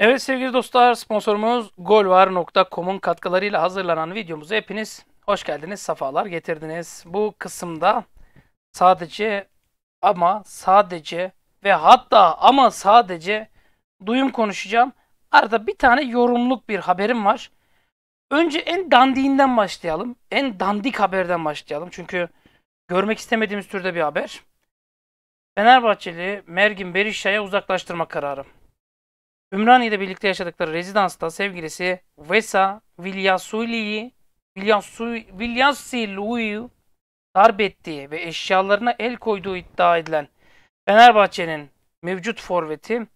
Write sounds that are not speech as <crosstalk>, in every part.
Evet sevgili dostlar sponsorumuz golvar.com'un katkılarıyla hazırlanan videomuzu hepiniz hoş geldiniz, sefalar getirdiniz. Bu kısımda sadece ama sadece ve hatta ama sadece duyum konuşacağım. Arada bir tane yorumluk bir haberim var. Önce en dandiğinden başlayalım. En dandik haberden başlayalım. Çünkü görmek istemediğimiz türde bir haber. Fenerbahçeli Mergin Berisha'ya uzaklaştırma kararı ile birlikte yaşadıkları rezidansta sevgilisi Vesa Vilyasuli'yi Vilyasilu'yu darp ettiği ve eşyalarına el koyduğu iddia edilen Fenerbahçe'nin mevcut forveti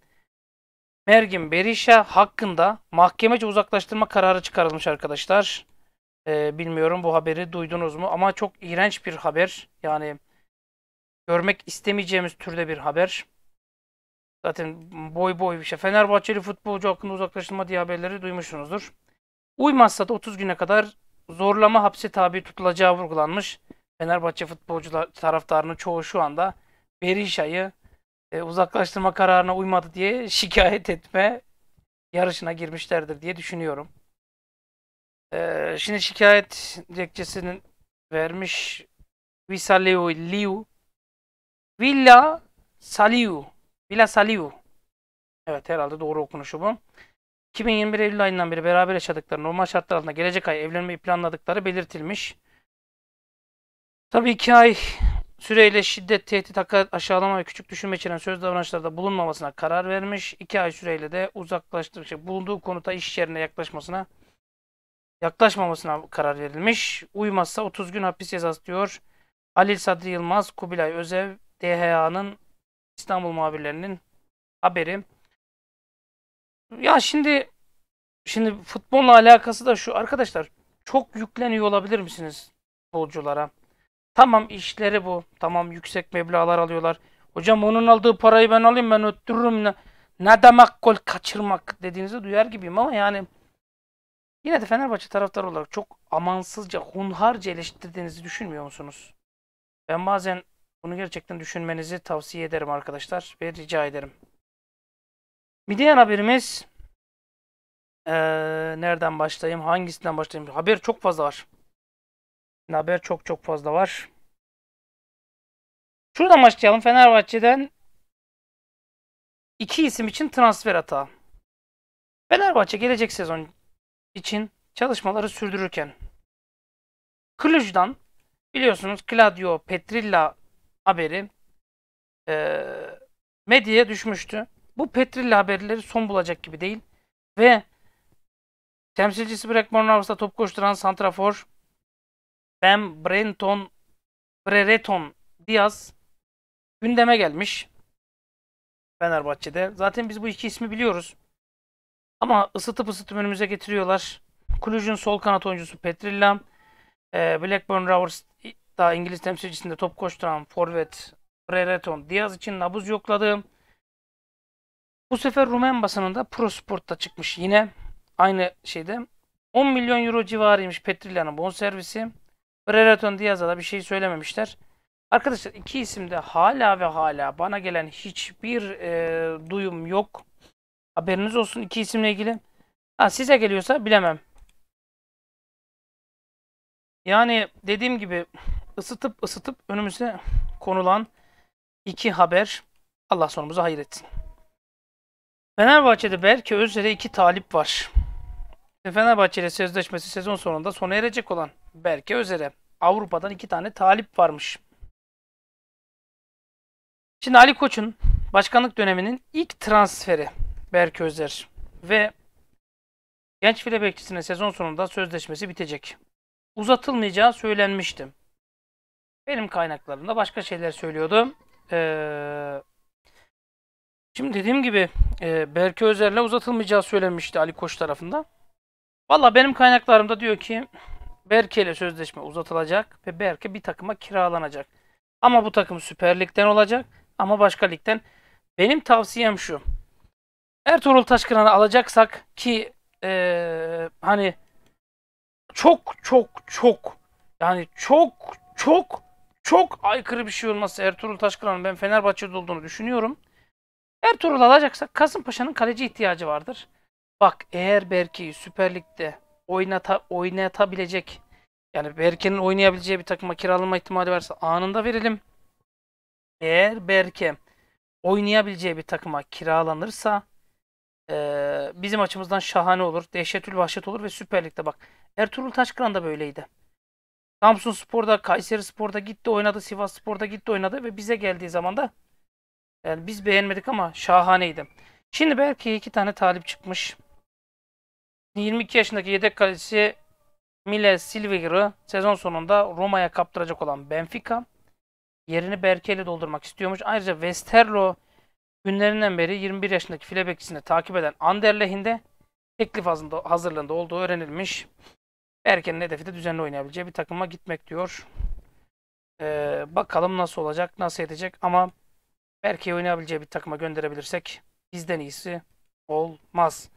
Mergin Berisha hakkında mahkemece uzaklaştırma kararı çıkarılmış arkadaşlar. Ee, bilmiyorum bu haberi duydunuz mu ama çok iğrenç bir haber. Yani görmek istemeyeceğimiz türde bir haber. Zaten boy boy bir şey. Fenerbahçeli futbolcu hakkında uzaklaştırma diye haberleri duymuşsunuzdur. Uymazsa da 30 güne kadar zorlama hapse tabi tutulacağı vurgulanmış. Fenerbahçe futbolcular taraftarının çoğu şu anda Berisha'yı e, uzaklaştırma kararına uymadı diye <laughs> şikayet etme yarışına girmişlerdir diye düşünüyorum. E, şimdi şikayet dilekçesinin vermiş Visa Liu, Liu Villa Saliu Bilasaliu. Evet herhalde doğru okunuşu bu. 2021 Eylül ayından beri beraber yaşadıkları normal şartlar altında gelecek ay evlenmeyi planladıkları belirtilmiş. Tabii iki ay süreyle şiddet, tehdit, hakaret, aşağılama ve küçük düşünme içeren söz davranışlarda bulunmamasına karar vermiş. İki ay süreyle de uzaklaştırmış. Şey, bulunduğu konuta iş yerine yaklaşmasına yaklaşmamasına karar verilmiş. Uymazsa 30 gün hapis cezası diyor. Halil Sadri Yılmaz, Kubilay Özev, DHA'nın İstanbul muhabirlerinin haberi. Ya şimdi şimdi futbolla alakası da şu arkadaşlar çok yükleniyor olabilir misiniz futbolculara? Tamam işleri bu. Tamam yüksek meblalar alıyorlar. Hocam onun aldığı parayı ben alayım ben öttürürüm. Ne, ne demek gol kaçırmak dediğinizi duyar gibiyim ama yani yine de Fenerbahçe taraftarı olarak çok amansızca hunharca eleştirdiğinizi düşünmüyor musunuz? Ben bazen bunu gerçekten düşünmenizi tavsiye ederim arkadaşlar ve rica ederim. Bir diğer haberimiz ee, nereden başlayayım? Hangisinden başlayayım? Haber çok fazla var. Haber çok çok fazla var. Şuradan başlayalım. Fenerbahçe'den iki isim için transfer hata. Fenerbahçe gelecek sezon için çalışmaları sürdürürken Cluj'dan biliyorsunuz Claudio Petrilla haberi e, medyaya düşmüştü. Bu Petrilli haberleri son bulacak gibi değil ve temsilcisi Blackmore Navas'ta top koşturan Santrafor Ben Brenton Brereton Diaz gündeme gelmiş Fenerbahçe'de. Zaten biz bu iki ismi biliyoruz. Ama ısıtıp ısıtıp önümüze getiriyorlar. Kulücün sol kanat oyuncusu Petrilla, e, Blackburn Rovers Hatta İngiliz temsilcisinde top koşturan forvet Brereton Diaz için nabız yokladı. Bu sefer Rumen basınında Pro Sport'ta çıkmış yine aynı şeyde. 10 milyon euro civarıymış Petrilya'nın bonservisi. Brereton Diaz'a da bir şey söylememişler. Arkadaşlar iki isimde hala ve hala bana gelen hiçbir e, duyum yok. Haberiniz olsun iki isimle ilgili. Ha, size geliyorsa bilemem. Yani dediğim gibi ısıtıp ısıtıp önümüze konulan iki haber Allah sonumuza hayır etsin. Fenerbahçe'de Berke Özer'e iki talip var. Fenerbahçe ile sözleşmesi sezon sonunda sona erecek olan Berke Özer'e Avrupa'dan iki tane talip varmış. Şimdi Ali Koç'un başkanlık döneminin ilk transferi Berke Özer ve genç file bekçisine sezon sonunda sözleşmesi bitecek. Uzatılmayacağı söylenmişti. Benim kaynaklarımda başka şeyler söylüyordu. Ee, şimdi dediğim gibi e, Berke Özer'le uzatılmayacağı söylenmişti Ali Koç tarafında. Valla benim kaynaklarımda diyor ki Berke ile sözleşme uzatılacak ve Berke bir takıma kiralanacak. Ama bu takım Süper Lig'den olacak ama başka ligden. Benim tavsiyem şu. Ertuğrul Taşkıran'ı alacaksak ki ee, hani çok çok çok yani çok çok çok aykırı bir şey olmazsa Ertuğrul Taşkıran'ın ben Fenerbahçe'de olduğunu düşünüyorum. Ertuğrul alacaksak Kasımpaşa'nın kaleci ihtiyacı vardır. Bak eğer Berke'yi Süper Lig'de oynata, oynatabilecek yani Berke'nin oynayabileceği bir takıma kiralama ihtimali varsa anında verelim. Eğer Berke oynayabileceği bir takıma kiralanırsa e, bizim açımızdan şahane olur. Dehşetül vahşet olur ve Süper Lig'de bak. Ertuğrul Taşkıran da böyleydi. Samsun Spor'da, Kayseri Spor'da gitti oynadı. Sivas Spor'da gitti oynadı ve bize geldiği zaman da yani biz beğenmedik ama şahaneydi. Şimdi belki iki tane talip çıkmış. 22 yaşındaki yedek kalecisi Mile Silveir'ı sezon sonunda Roma'ya kaptıracak olan Benfica yerini Berke'yle doldurmak istiyormuş. Ayrıca Westerlo günlerinden beri 21 yaşındaki file takip eden Anderlecht'in de teklif hazırlığında olduğu öğrenilmiş. Erken'in hedefi de düzenli oynayabileceği bir takıma gitmek diyor. Ee, bakalım nasıl olacak, nasıl edecek ama Berke'yi oynayabileceği bir takıma gönderebilirsek bizden iyisi olmaz.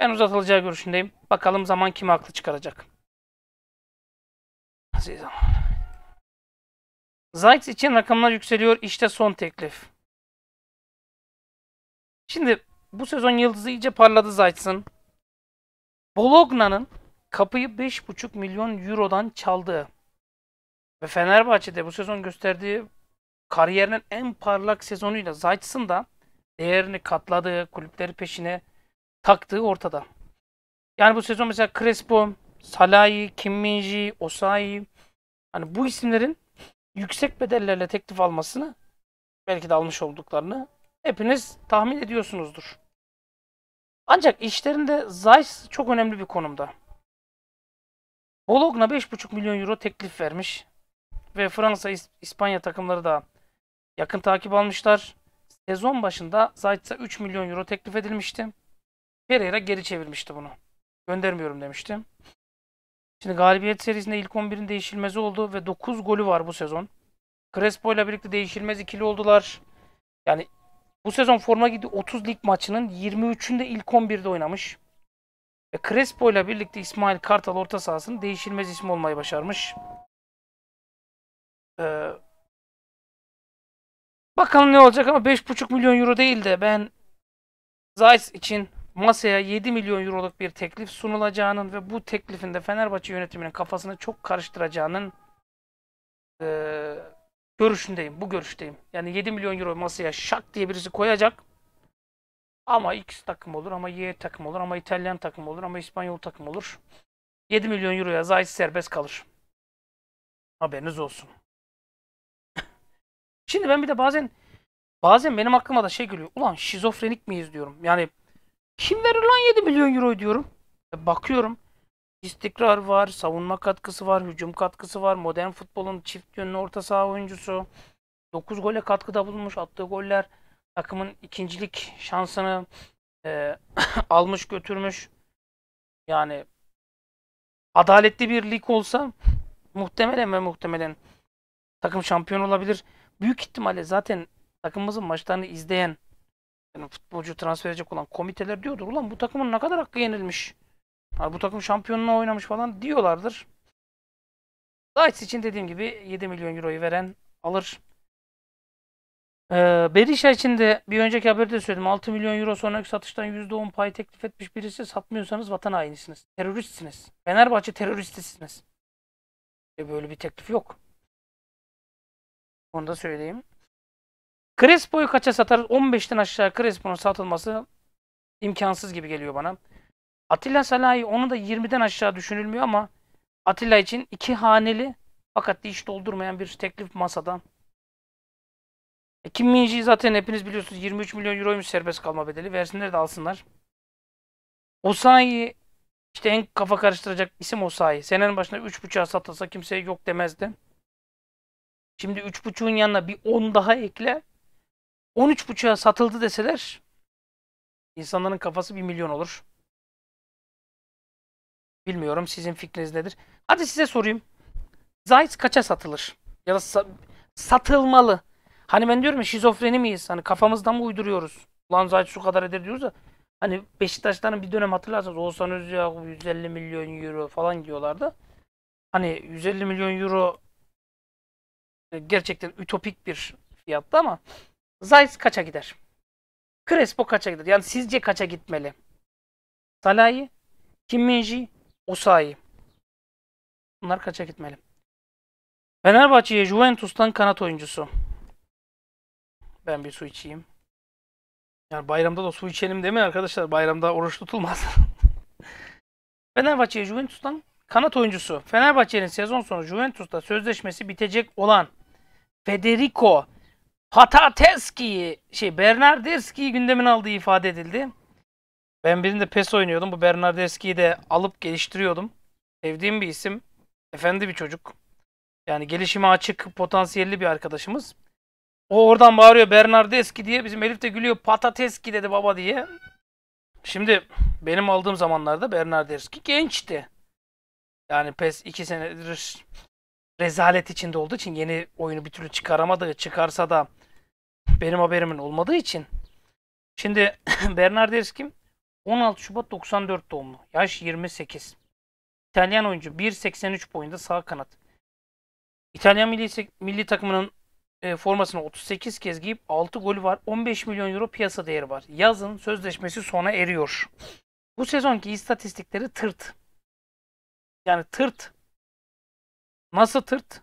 Ben uzatılacağı görüşündeyim. Bakalım zaman kime haklı çıkaracak. Zayt için rakamlar yükseliyor. İşte son teklif. Şimdi bu sezon yıldızı iyice parladı Zayt'sın. Bologna'nın kapıyı 5,5 milyon eurodan çaldı. Ve Fenerbahçe'de bu sezon gösterdiği kariyerinin en parlak sezonuyla Zayt'sın da değerini katladığı, kulüpleri peşine taktığı ortada. Yani bu sezon mesela Crespo, Salahi, Kim Minji, Osayi hani bu isimlerin yüksek bedellerle teklif almasını belki de almış olduklarını hepiniz tahmin ediyorsunuzdur. Ancak işlerinde Zeiss çok önemli bir konumda. Bologna 5,5 milyon euro teklif vermiş. Ve Fransa, İspanya takımları da yakın takip almışlar. Sezon başında Zayt'sa 3 milyon euro teklif edilmişti. Pereira geri çevirmişti bunu. Göndermiyorum demiştim. Şimdi galibiyet serisinde ilk 11'in değişilmezi oldu ve 9 golü var bu sezon. Crespo ile birlikte değişilmez ikili oldular. Yani bu sezon forma gidi 30 lig maçının 23'ünde ilk 11'de oynamış. Ve Crespo ile birlikte İsmail Kartal orta sahasının değişilmez ismi olmayı başarmış. Ee, bakalım ne olacak ama 5,5 milyon euro değil de ben Zayt için masaya 7 milyon euroluk bir teklif sunulacağının ve bu teklifin de Fenerbahçe yönetiminin kafasını çok karıştıracağının e, görüşündeyim. Bu görüşteyim. Yani 7 milyon euro masaya şak diye birisi koyacak. Ama X takım olur ama Y takım olur ama İtalyan takım olur ama İspanyol takım olur. 7 milyon euroya Zayt serbest kalır. Haberiniz olsun. <laughs> Şimdi ben bir de bazen bazen benim aklıma da şey geliyor. Ulan şizofrenik miyiz diyorum. Yani kim verir lan 7 milyon euro diyorum. E, bakıyorum. İstikrar var, savunma katkısı var, hücum katkısı var. Modern futbolun çift yönlü orta saha oyuncusu. 9 gole katkıda bulunmuş, attığı goller takımın ikincilik şansını e, <coughs> almış götürmüş. Yani adaletli bir lig olsa muhtemelen ve muhtemelen takım şampiyon olabilir. Büyük ihtimalle zaten takımımızın maçlarını izleyen yani futbolcu transfer edecek olan komiteler diyordur. Ulan bu takımın ne kadar hakkı yenilmiş. Yani bu takım şampiyonluğa oynamış falan diyorlardır. Lights için dediğim gibi 7 milyon euroyu veren alır. Ee, Berisha için de bir önceki haberde söyledim. 6 milyon euro sonraki satıştan %10 pay teklif etmiş birisi satmıyorsanız vatan hainisiniz. Teröristsiniz. Fenerbahçe teröristisiniz. E böyle bir teklif yok. Onu da söyleyeyim. Crespo'yu kaça satarız? 15'ten aşağı Crespo'nun satılması imkansız gibi geliyor bana. Atilla Salahi onu da 20'den aşağı düşünülmüyor ama Atilla için iki haneli fakat hiç doldurmayan bir teklif masada. E, Kim Minji'yi zaten hepiniz biliyorsunuz 23 milyon euroymuş serbest kalma bedeli. Versinler de alsınlar. Osayi işte en kafa karıştıracak isim Osayi. Senenin başında 3.5'a satılsa kimseye yok demezdi. Şimdi 3.5'un yanına bir 10 daha ekle. 13.5'a satıldı deseler insanların kafası 1 milyon olur. Bilmiyorum sizin fikriniz nedir? Hadi size sorayım. Zayt kaça satılır? Ya da sa satılmalı. Hani ben diyorum ya şizofreni miyiz? Hani kafamızdan mı uyduruyoruz? Ulan Zahit şu kadar eder diyoruz da. Hani Beşiktaşların bir dönem hatırlarsanız Oğuzhan Özya 150 milyon euro falan diyorlardı. Hani 150 milyon euro e, gerçekten ütopik bir fiyatta ama Zayt kaça gider? Crespo kaça gider? Yani sizce kaça gitmeli? Salahi, Kimminji, Osayi. Bunlar kaça gitmeli? Fenerbahçe'ye Juventus'tan kanat oyuncusu. Ben bir su içeyim. Yani bayramda da su içelim değil mi arkadaşlar? Bayramda oruç tutulmaz. <laughs> Fenerbahçe Juventus'tan kanat oyuncusu. Fenerbahçe'nin sezon sonu Juventus'ta sözleşmesi bitecek olan Federico Patateski'yi şey Bernardeski'yi gündemin aldığı ifade edildi. Ben birinde PES oynuyordum. Bu Bernardeski'yi de alıp geliştiriyordum. Sevdiğim bir isim. Efendi bir çocuk. Yani gelişime açık, potansiyelli bir arkadaşımız. O oradan bağırıyor Bernardeski diye. Bizim Elif de gülüyor patateski dedi baba diye. Şimdi benim aldığım zamanlarda Bernardeski gençti. Yani PES 2 senedir rezalet içinde olduğu için yeni oyunu bir türlü çıkaramadığı çıkarsa da benim haberimin olmadığı için. Şimdi <clears throat> Bernardeski 16 Şubat 94 doğumlu. Yaş 28. İtalyan oyuncu 1.83 boyunda sağ kanat. İtalyan milli, milli takımının e, formasını 38 kez giyip 6 golü var. 15 milyon euro piyasa değeri var. Yazın sözleşmesi sona eriyor. Bu sezonki istatistikleri tırt. Yani tırt. Nasıl tırt?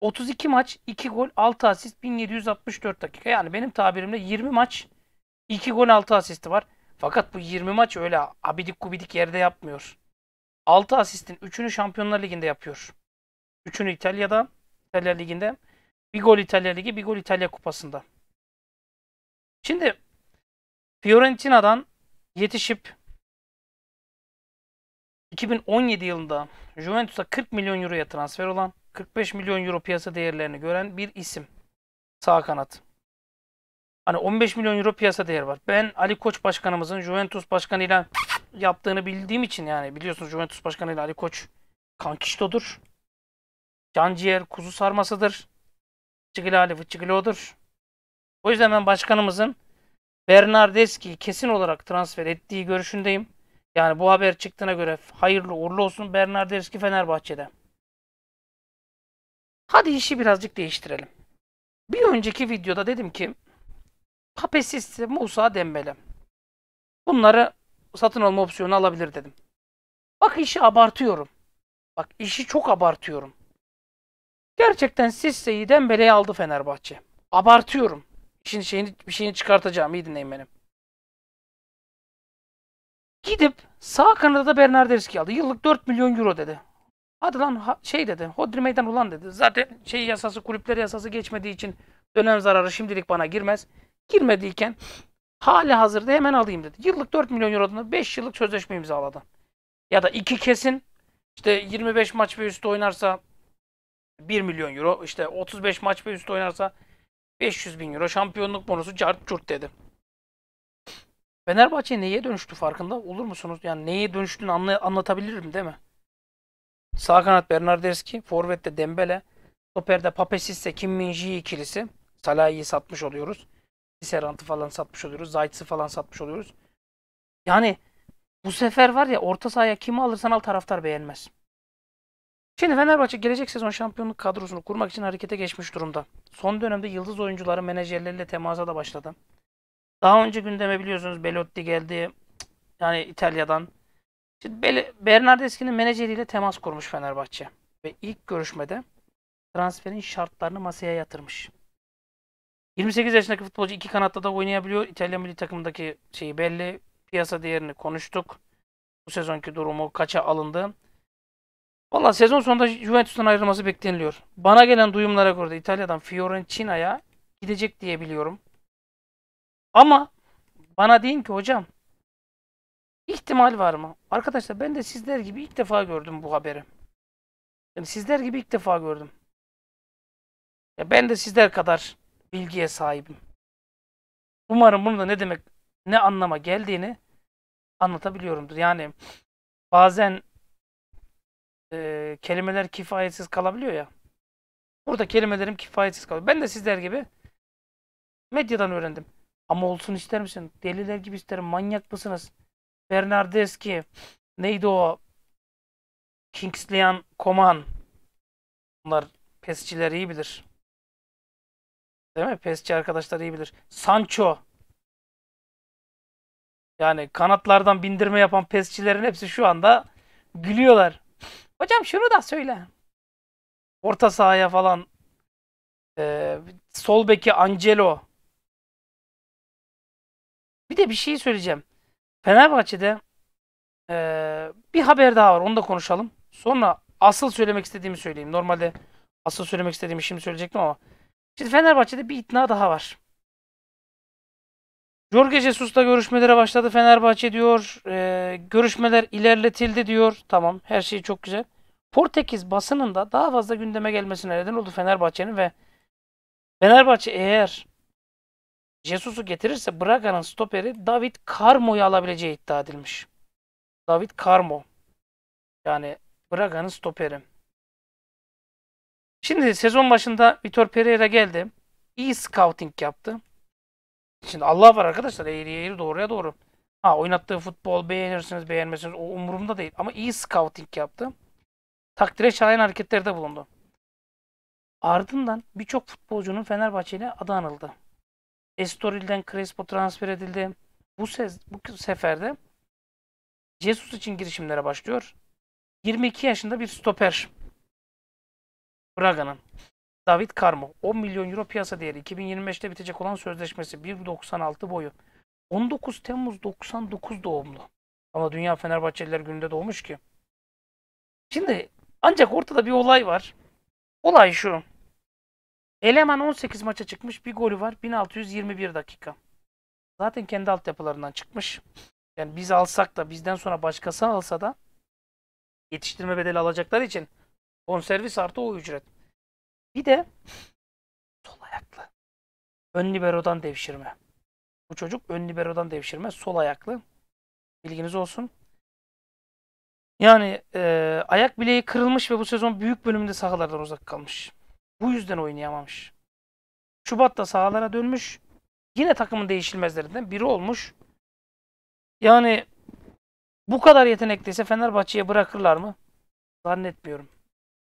32 maç, 2 gol, 6 asist, 1764 dakika. Yani benim tabirimle 20 maç, 2 gol, 6 asisti var. Fakat bu 20 maç öyle abidik gubidik yerde yapmıyor. 6 asistin 3'ünü Şampiyonlar Ligi'nde yapıyor. 3'ünü İtalya'da, İtalya Ligi'nde. Bir gol İtalya Ligi, bir gol İtalya Kupası'nda. Şimdi Fiorentina'dan yetişip 2017 yılında Juventus'a 40 milyon euroya transfer olan 45 milyon euro piyasa değerlerini gören bir isim. Sağ kanat. Hani 15 milyon euro piyasa değeri var. Ben Ali Koç başkanımızın Juventus başkanıyla yaptığını bildiğim için yani biliyorsunuz Juventus başkanıyla Ali Koç kankiştodur. Can ciğer kuzu sarmasıdır. Vıççıgılı hali, Vıççıgılı odur. O yüzden ben başkanımızın Bernardeski'yi kesin olarak transfer ettiği görüşündeyim. Yani bu haber çıktığına göre hayırlı uğurlu olsun Bernardeski Fenerbahçe'de. Hadi işi birazcık değiştirelim. Bir önceki videoda dedim ki Papesiste Musa Dembele. Bunları satın alma opsiyonu alabilir dedim. Bak işi abartıyorum. Bak işi çok abartıyorum. Gerçekten siz seyiden Dembele'ye aldı Fenerbahçe. Abartıyorum. Şimdi şeyini, bir şeyini çıkartacağım. İyi dinleyin benim. Gidip sağ kanada Bernardeski aldı. Yıllık 4 milyon euro dedi. Hadi lan ha, şey dedi. Hodri meydan ulan dedi. Zaten şey yasası kulüpler yasası geçmediği için dönem zararı şimdilik bana girmez. Girmediyken hali hazırda hemen alayım dedi. Yıllık 4 milyon eurodan 5 yıllık sözleşme imzaladı. Ya da iki kesin işte 25 maç ve üstü oynarsa 1 milyon euro. İşte 35 maç ve üstü oynarsa 500 bin euro. Şampiyonluk bonusu cart curt dedi. Fenerbahçe neye dönüştü farkında olur musunuz? Yani neye dönüştüğünü anla anlatabilirim değil mi? Sağ kanat Bernardeski, Forvet'te Dembele, Stoper'de Pape Sisse, Kim Minji ikilisi. Salah'ı satmış oluyoruz. Serant'ı falan satmış oluyoruz. Zayt'sı falan satmış oluyoruz. Yani bu sefer var ya orta sahaya kimi alırsan al taraftar beğenmez. Şimdi Fenerbahçe gelecek sezon şampiyonluk kadrosunu kurmak için harekete geçmiş durumda. Son dönemde yıldız oyuncuların menajerleriyle temasa da başladı. Daha önce gündeme biliyorsunuz Belotti geldi. Yani İtalya'dan. Şimdi Bernardeschi'nin menajeriyle temas kurmuş Fenerbahçe. Ve ilk görüşmede transferin şartlarını masaya yatırmış. 28 yaşındaki futbolcu iki kanatta da oynayabiliyor. İtalya milli takımındaki şeyi belli. Piyasa değerini konuştuk. Bu sezonki durumu kaça alındı. Valla sezon sonunda Juventus'tan ayrılması bekleniliyor. Bana gelen duyumlara göre de İtalya'dan Fiorentina'ya gidecek diye biliyorum. Ama bana deyin ki hocam ihtimal var mı? Arkadaşlar ben de sizler gibi ilk defa gördüm bu haberi. Yani sizler gibi ilk defa gördüm. Ya ben de sizler kadar bilgiye sahibim. Umarım bunu da ne demek, ne anlama geldiğini anlatabiliyorumdur. Yani bazen e, kelimeler kifayetsiz kalabiliyor ya. Burada kelimelerim kifayetsiz kalıyor. Ben de sizler gibi medyadan öğrendim. Ama olsun ister misin? Deliler gibi isterim. Manyak mısınız? Bernardeski. Neydi o? Kingsleyan, Koman, Bunlar pesçiler iyi bilir. Değil mi? Pesçi arkadaşlar iyi bilir. Sancho. Yani kanatlardan bindirme yapan pesçilerin hepsi şu anda gülüyorlar. Hocam şunu da söyle. Orta sahaya falan e, sol beki Angelo. Bir de bir şey söyleyeceğim. Fenerbahçe'de e, bir haber daha var. Onu da konuşalım. Sonra asıl söylemek istediğimi söyleyeyim. Normalde asıl söylemek istediğimi şimdi söyleyecektim ama. Şimdi Fenerbahçe'de bir itna daha var. Jorge Jesus'la görüşmelere başladı Fenerbahçe diyor. E, görüşmeler ilerletildi diyor. Tamam her şey çok güzel. Portekiz basınında daha fazla gündeme gelmesine neden oldu Fenerbahçe'nin ve Fenerbahçe eğer Jesus'u getirirse Braga'nın stoperi David Carmo'yu alabileceği iddia edilmiş. David Carmo. Yani Braga'nın stoperi. Şimdi sezon başında Vitor Pereira geldi. İyi scouting yaptı. Şimdi Allah var arkadaşlar. Eğri eğri doğruya doğru. Ha oynattığı futbol beğenirsiniz beğenmezsiniz o umurumda değil. Ama iyi scouting yaptı. Takdire şayan hareketlerde bulundu. Ardından birçok futbolcunun Fenerbahçe ile adı anıldı. Estoril'den Crespo transfer edildi. Bu, sez, bu seferde Jesus için girişimlere başlıyor. 22 yaşında bir stoper. Braga'nın. David Carmo 10 milyon euro piyasa değeri 2025'te bitecek olan sözleşmesi 1.96 boyu. 19 Temmuz 99 doğumlu. Ama Dünya Fenerbahçeliler gününde doğmuş ki. Şimdi ancak ortada bir olay var. Olay şu. Eleman 18 maça çıkmış. Bir golü var. 1621 dakika. Zaten kendi altyapılarından çıkmış. Yani biz alsak da bizden sonra başkası alsa da yetiştirme bedeli alacaklar için on servis artı o ücret. Bir de sol ayaklı. Ön liberodan devşirme. Bu çocuk ön liberodan devşirme. Sol ayaklı. Bilginiz olsun. Yani e, ayak bileği kırılmış ve bu sezon büyük bölümünde sahalardan uzak kalmış. Bu yüzden oynayamamış. Şubat'ta sahalara dönmüş. Yine takımın değişilmezlerinden biri olmuş. Yani bu kadar yetenekliyse Fenerbahçe'ye bırakırlar mı? Zannetmiyorum.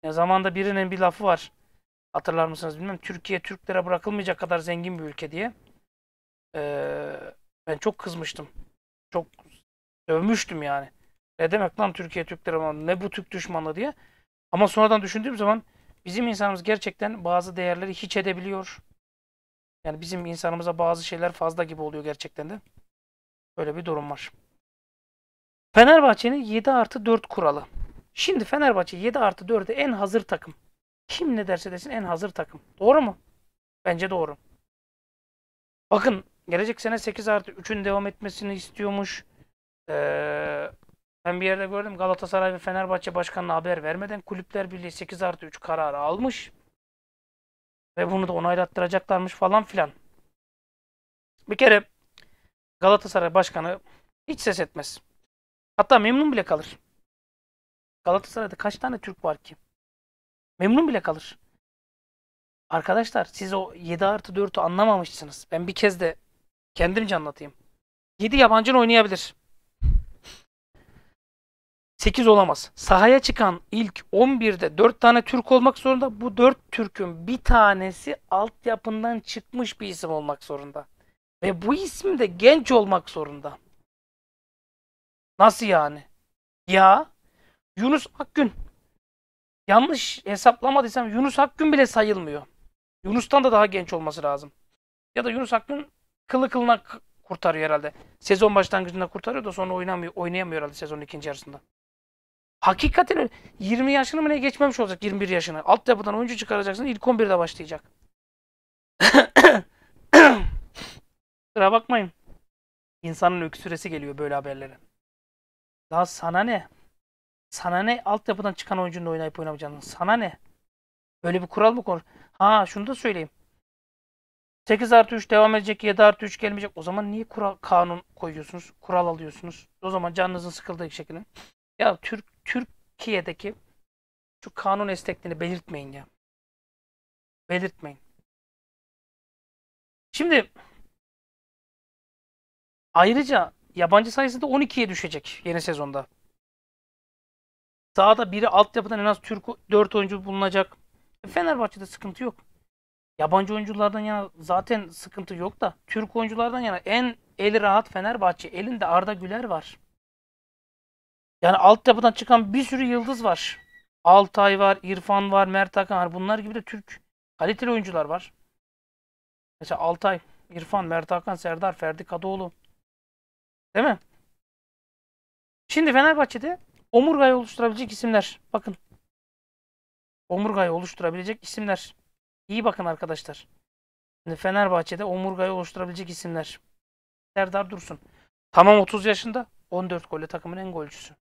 Ya zamanda birinin bir lafı var. Hatırlar mısınız bilmiyorum. Türkiye Türklere bırakılmayacak kadar zengin bir ülke diye. Ee, ben çok kızmıştım. Çok dövmüştüm yani. Ne demek lan Türkiye Türklere falan, ne bu Türk düşmanlığı diye. Ama sonradan düşündüğüm zaman bizim insanımız gerçekten bazı değerleri hiç edebiliyor. Yani bizim insanımıza bazı şeyler fazla gibi oluyor gerçekten de. Böyle bir durum var. Fenerbahçe'nin 7 artı 4 kuralı. Şimdi Fenerbahçe 7 artı 4'e en hazır takım. Kim ne derse desin en hazır takım. Doğru mu? Bence doğru. Bakın gelecek sene 8 artı 3'ün devam etmesini istiyormuş. Ee, ben bir yerde gördüm Galatasaray ve Fenerbahçe başkanına haber vermeden Kulüpler Birliği 8 artı 3 kararı almış. Ve bunu da onaylattıracaklarmış falan filan. Bir kere Galatasaray başkanı hiç ses etmez. Hatta memnun bile kalır. Galatasaray'da kaç tane Türk var ki? Memnun bile kalır. Arkadaşlar siz o 7 artı 4'ü anlamamışsınız. Ben bir kez de kendimce anlatayım. 7 yabancın oynayabilir. 8 olamaz. Sahaya çıkan ilk 11'de 4 tane Türk olmak zorunda. Bu 4 Türk'ün bir tanesi altyapından çıkmış bir isim olmak zorunda. Ve bu isim de genç olmak zorunda. Nasıl yani? Ya Yunus Akgün yanlış hesaplamadıysam Yunus Akgün bile sayılmıyor. Yunus'tan da daha genç olması lazım. Ya da Yunus Akgün kılı kılına kurtarıyor herhalde. Sezon başlangıcında kurtarıyor da sonra oynamıyor, oynayamıyor herhalde sezonun ikinci yarısında. Hakikaten 20 yaşını mı ne geçmemiş olacak 21 yaşını. Altyapıdan oyuncu çıkaracaksın ilk 11'de başlayacak. Sıra <coughs> bakmayın. İnsanın öksüresi geliyor böyle haberlere. Daha sana ne? Sana ne altyapıdan çıkan oyuncunun oynayıp oynamayacağını? Sana ne? Böyle bir kural mı konur? Ha şunu da söyleyeyim. 8 artı 3 devam edecek, 7 artı 3 gelmeyecek. O zaman niye kural, kanun koyuyorsunuz? Kural alıyorsunuz. O zaman canınızın sıkıldığı şekilde. Ya Türk Türkiye'deki şu kanun esnekliğini belirtmeyin ya. Belirtmeyin. Şimdi ayrıca yabancı sayısı da 12'ye düşecek yeni sezonda. Sağda biri altyapıdan en az Türk 4 oyuncu bulunacak. Fenerbahçe'de sıkıntı yok. Yabancı oyunculardan yana zaten sıkıntı yok da Türk oyunculardan yana en eli rahat Fenerbahçe. Elinde Arda Güler var. Yani altyapıdan çıkan bir sürü yıldız var. Altay var, İrfan var, Mert Hakan var. Bunlar gibi de Türk kaliteli oyuncular var. Mesela Altay, İrfan, Mert Hakan, Serdar, Ferdi Kadıoğlu. Değil mi? Şimdi Fenerbahçe'de Omurgayı oluşturabilecek isimler. Bakın. Omurgayı oluşturabilecek isimler. İyi bakın arkadaşlar. Şimdi Fenerbahçe'de omurgayı oluşturabilecek isimler. Serdar Dursun. Tamam 30 yaşında. 14 golle takımın en golcüsü.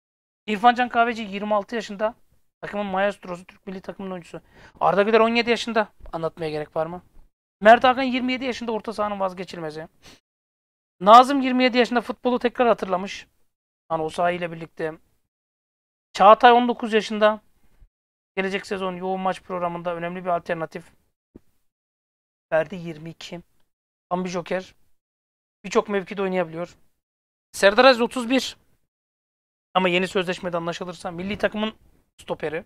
İrfancan Kahveci 26 yaşında. Takımın maestrosu Türk milli takımının oyuncusu. Arda Güler 17 yaşında. Anlatmaya gerek var mı? Mert Hakan 27 yaşında orta sahanın vazgeçilmezi. Nazım 27 yaşında futbolu tekrar hatırlamış. Hani o sahayla birlikte Çağatay 19 yaşında. Gelecek sezon yoğun maç programında önemli bir alternatif. Verdi 22. Tam bir joker. Birçok mevkide oynayabiliyor. Serdar Aziz 31. Ama yeni sözleşmede anlaşılırsa milli takımın stoperi.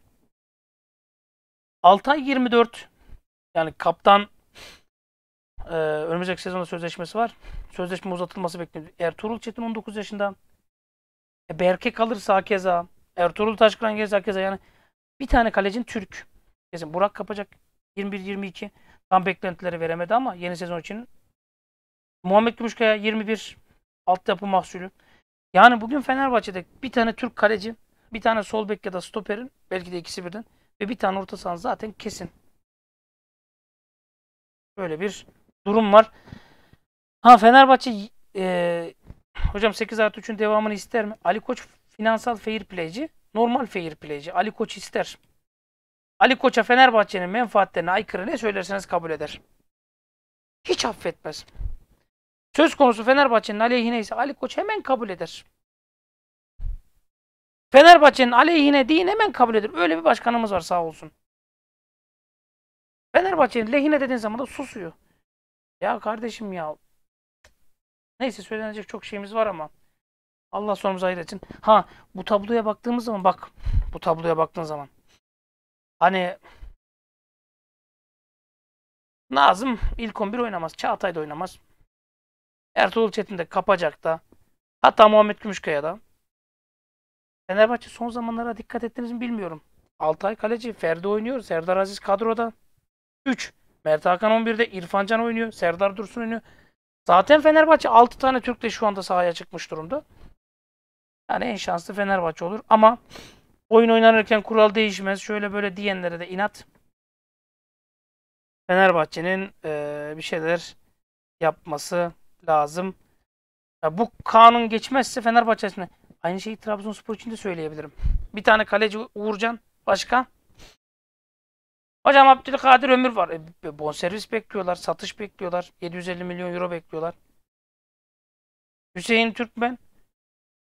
Altay 24. Yani kaptan e, önümüzdeki sezonda sözleşmesi var. Sözleşme uzatılması bekleniyor. Ertuğrul Çetin 19 yaşında. E, Berke kalırsa keza Ertuğrul Taşkıran Gez Akeza yani bir tane kalecin Türk. Kesin Burak kapacak. 21-22 tam beklentileri veremedi ama yeni sezon için Muhammed Gümüşkaya 21 altyapı mahsulü. Yani bugün Fenerbahçe'de bir tane Türk kaleci, bir tane sol bek ya da stoperin belki de ikisi birden ve bir tane orta sahan zaten kesin. Böyle bir durum var. Ha Fenerbahçe e, hocam 8 artı 3'ün devamını ister mi? Ali Koç finansal fair playci, normal fair playci. Ali Koç ister. Ali Koç'a Fenerbahçe'nin menfaatlerine aykırı ne söylerseniz kabul eder. Hiç affetmez. Söz konusu Fenerbahçe'nin aleyhine ise Ali Koç hemen kabul eder. Fenerbahçe'nin aleyhine değil hemen kabul eder. Öyle bir başkanımız var sağ olsun. Fenerbahçe'nin lehine dediğin zaman da susuyor. Ya kardeşim ya. Neyse söylenecek çok şeyimiz var ama. Allah sonumuzu hayır etsin. Ha bu tabloya baktığımız zaman bak bu tabloya baktığın zaman hani Nazım ilk 11 oynamaz. Çağatay da oynamaz. Ertuğrul Çetin de kapacak da. Hatta Muhammed Gümüşkaya da. Fenerbahçe son zamanlara dikkat ettiniz mi bilmiyorum. Altay kaleci Ferdi oynuyor. Serdar Aziz kadroda. 3. Mert Hakan 11'de. İrfancan oynuyor. Serdar Dursun oynuyor. Zaten Fenerbahçe 6 tane Türk de şu anda sahaya çıkmış durumda. Yani en şanslı Fenerbahçe olur. Ama oyun oynanırken kural değişmez. Şöyle böyle diyenlere de inat. Fenerbahçe'nin e, bir şeyler yapması lazım. Ya bu kanun geçmezse Fenerbahçe'sine aynı şeyi Trabzonspor için de söyleyebilirim. Bir tane kaleci Uğurcan başka. Hocam Abdülkadir Ömür var. E, bonservis bekliyorlar, satış bekliyorlar. 750 milyon euro bekliyorlar. Hüseyin Türkmen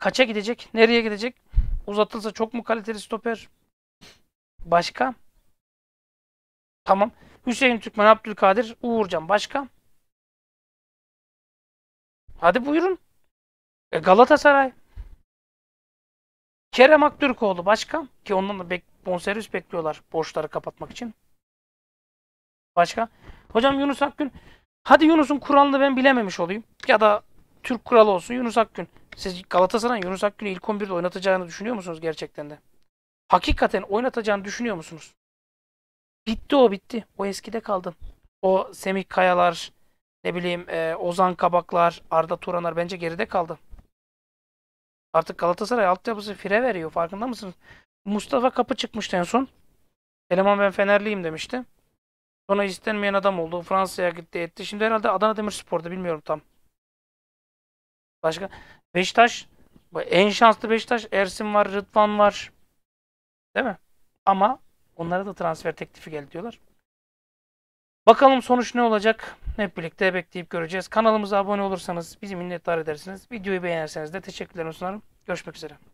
Kaça gidecek? Nereye gidecek? Uzatılsa çok mu kaliteli stoper? Başka? Tamam. Hüseyin Türkmen, Abdülkadir, Uğurcan. Başka? Hadi buyurun. E Galatasaray. Kerem Aktürkoğlu başka. Ki ondan da bek bonservis bekliyorlar borçları kapatmak için. Başka. Hocam Yunus Akgün. Hadi Yunus'un kuralını ben bilememiş olayım. Ya da Türk kuralı olsun Yunus Akgün. Siz Galatasaray'ın Yunus Akgül'ü ilk 11'de oynatacağını düşünüyor musunuz gerçekten de? Hakikaten oynatacağını düşünüyor musunuz? Bitti o bitti. O eskide kaldı. O Semih Kayalar, ne bileyim e, Ozan Kabaklar, Arda Turanlar bence geride kaldı. Artık Galatasaray altyapısı fire veriyor farkında mısınız? Mustafa Kapı çıkmıştı en son. Eleman ben Fenerliyim demişti. Sonra istenmeyen adam oldu. Fransa'ya gitti etti. Şimdi herhalde Adana Demirspor'da bilmiyorum tam. Başka Beşiktaş en şanslı Beşiktaş Ersin var, Rıdvan var. Değil mi? Ama onlara da transfer teklifi geldi diyorlar. Bakalım sonuç ne olacak? Hep birlikte bekleyip göreceğiz. Kanalımıza abone olursanız bizi minnettar edersiniz. Videoyu beğenirseniz de teşekkürlerimi sunarım. Görüşmek üzere.